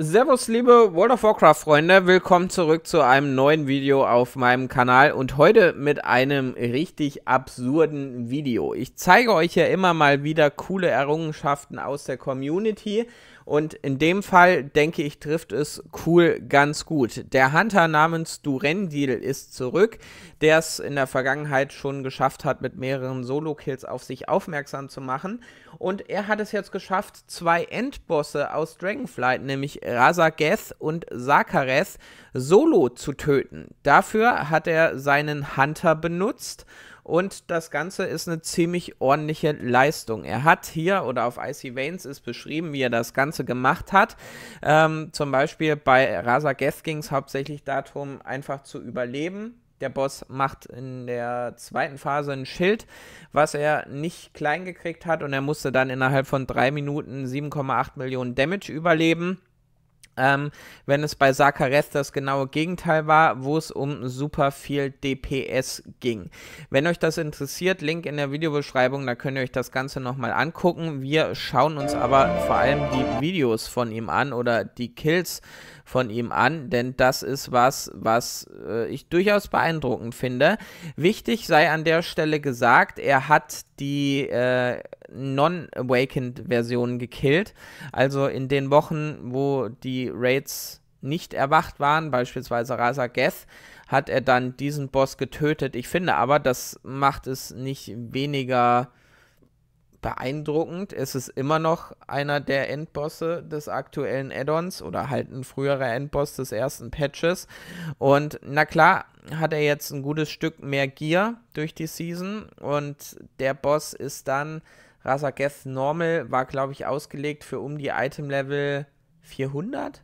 Servus liebe World of Warcraft Freunde, willkommen zurück zu einem neuen Video auf meinem Kanal und heute mit einem richtig absurden Video. Ich zeige euch ja immer mal wieder coole Errungenschaften aus der Community und in dem Fall denke ich trifft es cool ganz gut. Der Hunter namens Durendil ist zurück, der es in der Vergangenheit schon geschafft hat, mit mehreren Solo-Kills auf sich aufmerksam zu machen und er hat es jetzt geschafft, zwei Endbosse aus Dragonflight, nämlich Rasageth und Sakareth solo zu töten. Dafür hat er seinen Hunter benutzt und das Ganze ist eine ziemlich ordentliche Leistung. Er hat hier oder auf Icy Veins ist beschrieben, wie er das Ganze gemacht hat. Ähm, zum Beispiel bei Rasa Geth ging es hauptsächlich darum, einfach zu überleben. Der Boss macht in der zweiten Phase ein Schild, was er nicht klein gekriegt hat und er musste dann innerhalb von drei Minuten 7,8 Millionen Damage überleben ähm, wenn es bei Sakares das genaue Gegenteil war, wo es um super viel DPS ging. Wenn euch das interessiert, Link in der Videobeschreibung, da könnt ihr euch das Ganze nochmal angucken. Wir schauen uns aber vor allem die Videos von ihm an oder die Kills von ihm an, denn das ist was, was äh, ich durchaus beeindruckend finde. Wichtig sei an der Stelle gesagt, er hat die äh, Non-Awakened-Versionen gekillt. Also in den Wochen, wo die Raids nicht erwacht waren, beispielsweise Rasa Geth, hat er dann diesen Boss getötet. Ich finde aber, das macht es nicht weniger beeindruckend. Es ist immer noch einer der Endbosse des aktuellen Add-ons oder halt ein früherer Endboss des ersten Patches. Und na klar, hat er jetzt ein gutes Stück mehr Gear durch die Season und der Boss ist dann Rasageath Normal war, glaube ich, ausgelegt für um die Item-Level 400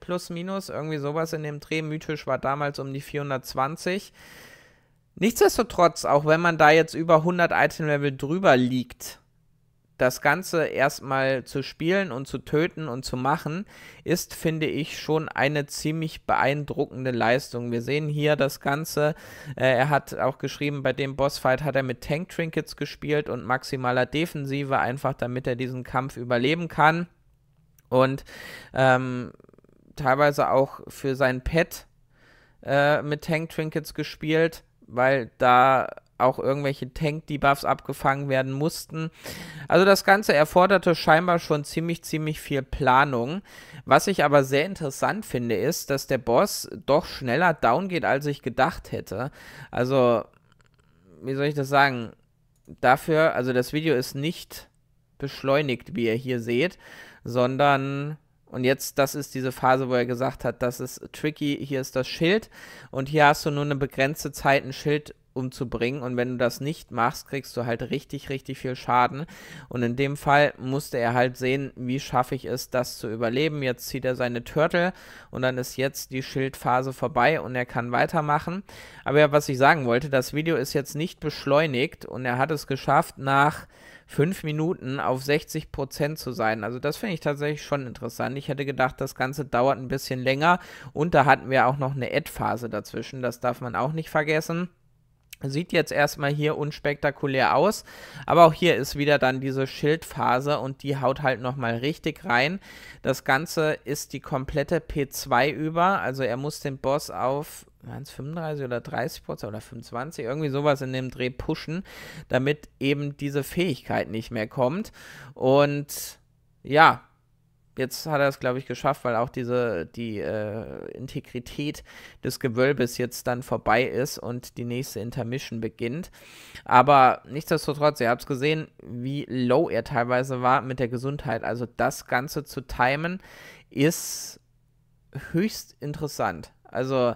plus minus, irgendwie sowas in dem Dreh. Mythisch war damals um die 420. Nichtsdestotrotz, auch wenn man da jetzt über 100 Item-Level drüber liegt, das Ganze erstmal zu spielen und zu töten und zu machen, ist, finde ich, schon eine ziemlich beeindruckende Leistung. Wir sehen hier das Ganze. Äh, er hat auch geschrieben, bei dem Bossfight hat er mit Tank Trinkets gespielt und maximaler Defensive, einfach damit er diesen Kampf überleben kann. Und ähm, teilweise auch für sein Pet äh, mit Tank Trinkets gespielt, weil da auch irgendwelche Tank-Debuffs abgefangen werden mussten. Also das Ganze erforderte scheinbar schon ziemlich, ziemlich viel Planung. Was ich aber sehr interessant finde, ist, dass der Boss doch schneller down geht, als ich gedacht hätte. Also, wie soll ich das sagen? Dafür, also das Video ist nicht beschleunigt, wie ihr hier seht, sondern und jetzt, das ist diese Phase, wo er gesagt hat, das ist tricky, hier ist das Schild und hier hast du nur eine begrenzte Zeit, ein Schild umzubringen. Und wenn du das nicht machst, kriegst du halt richtig, richtig viel Schaden. Und in dem Fall musste er halt sehen, wie schaffe ich es, das zu überleben. Jetzt zieht er seine Turtle und dann ist jetzt die Schildphase vorbei und er kann weitermachen. Aber ja, was ich sagen wollte, das Video ist jetzt nicht beschleunigt und er hat es geschafft, nach fünf Minuten auf 60 Prozent zu sein. Also das finde ich tatsächlich schon interessant. Ich hätte gedacht, das Ganze dauert ein bisschen länger und da hatten wir auch noch eine Ad-Phase dazwischen. Das darf man auch nicht vergessen. Sieht jetzt erstmal hier unspektakulär aus, aber auch hier ist wieder dann diese Schildphase und die haut halt nochmal richtig rein. Das Ganze ist die komplette P2 über, also er muss den Boss auf 35 oder 30 Prozent oder 25, irgendwie sowas in dem Dreh pushen, damit eben diese Fähigkeit nicht mehr kommt. Und ja, Jetzt hat er es, glaube ich, geschafft, weil auch diese, die äh, Integrität des Gewölbes jetzt dann vorbei ist und die nächste Intermission beginnt. Aber nichtsdestotrotz, ihr habt es gesehen, wie low er teilweise war mit der Gesundheit. Also das Ganze zu timen ist höchst interessant. Also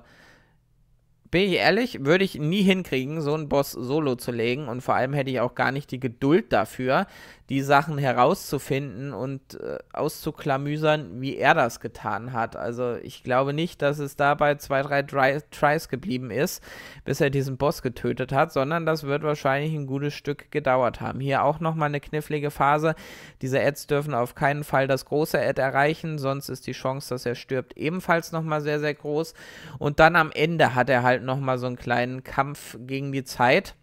bin ich ehrlich, würde ich nie hinkriegen, so einen Boss solo zu legen und vor allem hätte ich auch gar nicht die Geduld dafür, die Sachen herauszufinden und äh, auszuklamüsern, wie er das getan hat. Also ich glaube nicht, dass es dabei zwei, drei Dry Tries geblieben ist, bis er diesen Boss getötet hat, sondern das wird wahrscheinlich ein gutes Stück gedauert haben. Hier auch nochmal eine knifflige Phase. Diese Ads dürfen auf keinen Fall das große Ad erreichen, sonst ist die Chance, dass er stirbt, ebenfalls nochmal sehr, sehr groß. Und dann am Ende hat er halt nochmal so einen kleinen Kampf gegen die Zeit.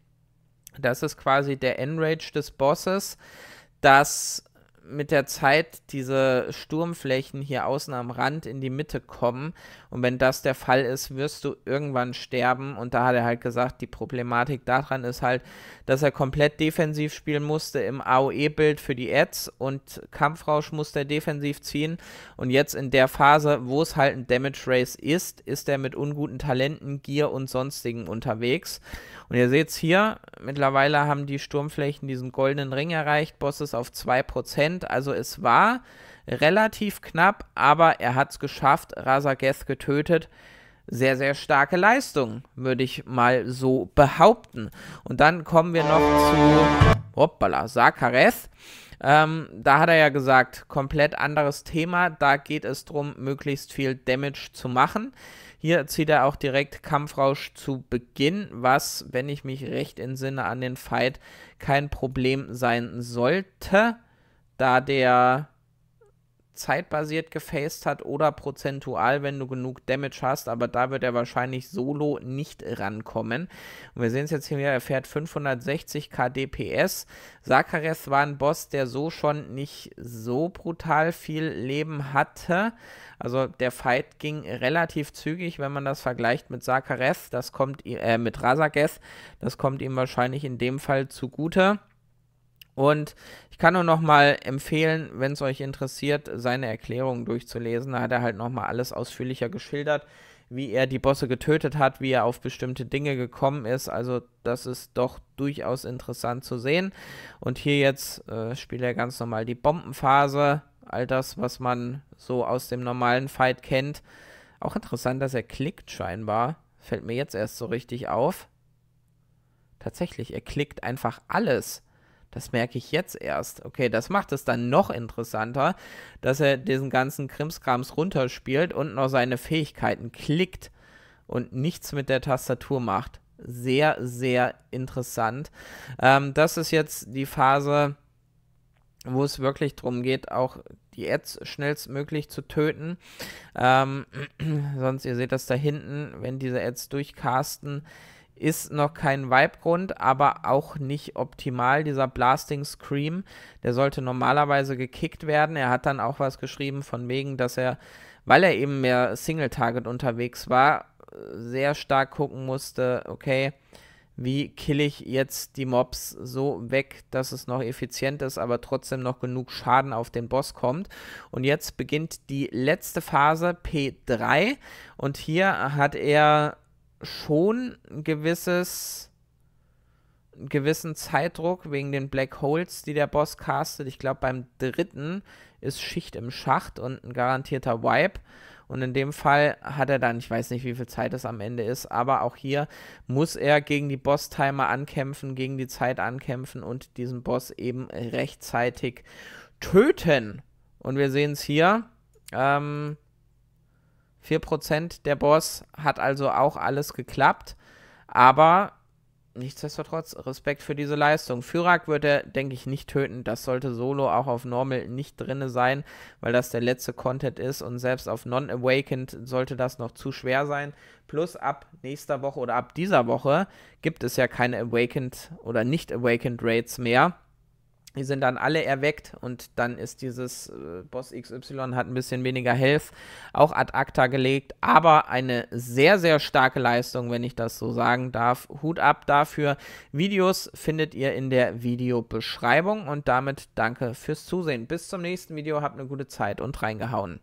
Das ist quasi der Enrage des Bosses dass mit der Zeit diese Sturmflächen hier außen am Rand in die Mitte kommen. Und wenn das der Fall ist, wirst du irgendwann sterben. Und da hat er halt gesagt, die Problematik daran ist halt, dass er komplett defensiv spielen musste im AOE-Bild für die Ads und Kampfrausch musste er defensiv ziehen. Und jetzt in der Phase, wo es halt ein Damage Race ist, ist er mit unguten Talenten, Gier und sonstigen unterwegs. Und ihr seht es hier, mittlerweile haben die Sturmflächen diesen goldenen Ring erreicht, Boss ist auf 2%. Prozent. Also es war relativ knapp, aber er hat es geschafft, Razageth getötet. Sehr, sehr starke Leistung, würde ich mal so behaupten. Und dann kommen wir noch zu hoppala, Sakareth. Ähm, da hat er ja gesagt, komplett anderes Thema. Da geht es darum, möglichst viel Damage zu machen. Hier zieht er auch direkt Kampfrausch zu Beginn, was, wenn ich mich recht entsinne, an den Fight kein Problem sein sollte da der zeitbasiert gefaced hat oder prozentual, wenn du genug Damage hast, aber da wird er wahrscheinlich solo nicht rankommen. Und wir sehen es jetzt hier wieder, er fährt 560 KDPS. Sakareth war ein Boss, der so schon nicht so brutal viel Leben hatte. Also der Fight ging relativ zügig, wenn man das vergleicht mit Sakareth, das kommt äh, mit Rasageth, das kommt ihm wahrscheinlich in dem Fall zugute. Und ich kann nur nochmal empfehlen, wenn es euch interessiert, seine Erklärungen durchzulesen. Da hat er halt nochmal alles ausführlicher geschildert, wie er die Bosse getötet hat, wie er auf bestimmte Dinge gekommen ist. Also das ist doch durchaus interessant zu sehen. Und hier jetzt äh, spielt er ganz normal die Bombenphase, all das, was man so aus dem normalen Fight kennt. Auch interessant, dass er klickt scheinbar. Fällt mir jetzt erst so richtig auf. Tatsächlich, er klickt einfach alles. Das merke ich jetzt erst. Okay, das macht es dann noch interessanter, dass er diesen ganzen Krimskrams runterspielt und noch seine Fähigkeiten klickt und nichts mit der Tastatur macht. Sehr, sehr interessant. Ähm, das ist jetzt die Phase, wo es wirklich darum geht, auch die Ads schnellstmöglich zu töten. Ähm, sonst, ihr seht das da hinten, wenn diese Ads durchcasten, ist noch kein Vibe-Grund, aber auch nicht optimal. Dieser Blasting Scream, der sollte normalerweise gekickt werden. Er hat dann auch was geschrieben von wegen, dass er, weil er eben mehr Single-Target unterwegs war, sehr stark gucken musste, okay, wie kill ich jetzt die Mobs so weg, dass es noch effizient ist, aber trotzdem noch genug Schaden auf den Boss kommt. Und jetzt beginnt die letzte Phase P3 und hier hat er schon ein gewisses einen gewissen Zeitdruck wegen den Black Holes, die der Boss castet. Ich glaube, beim dritten ist Schicht im Schacht und ein garantierter Wipe. Und in dem Fall hat er dann, ich weiß nicht, wie viel Zeit es am Ende ist, aber auch hier muss er gegen die Boss-Timer ankämpfen, gegen die Zeit ankämpfen und diesen Boss eben rechtzeitig töten. Und wir sehen es hier. Ähm, 4% der Boss hat also auch alles geklappt. Aber nichtsdestotrotz Respekt für diese Leistung. Fyrak wird er, denke ich, nicht töten. Das sollte Solo auch auf Normal nicht drin sein, weil das der letzte Content ist und selbst auf Non-Awakened sollte das noch zu schwer sein. Plus ab nächster Woche oder ab dieser Woche gibt es ja keine Awakened oder nicht Awakened Raids mehr. Die sind dann alle erweckt und dann ist dieses äh, Boss XY hat ein bisschen weniger Health auch ad acta gelegt, aber eine sehr, sehr starke Leistung, wenn ich das so sagen darf. Hut ab dafür. Videos findet ihr in der Videobeschreibung und damit danke fürs Zusehen. Bis zum nächsten Video, habt eine gute Zeit und reingehauen.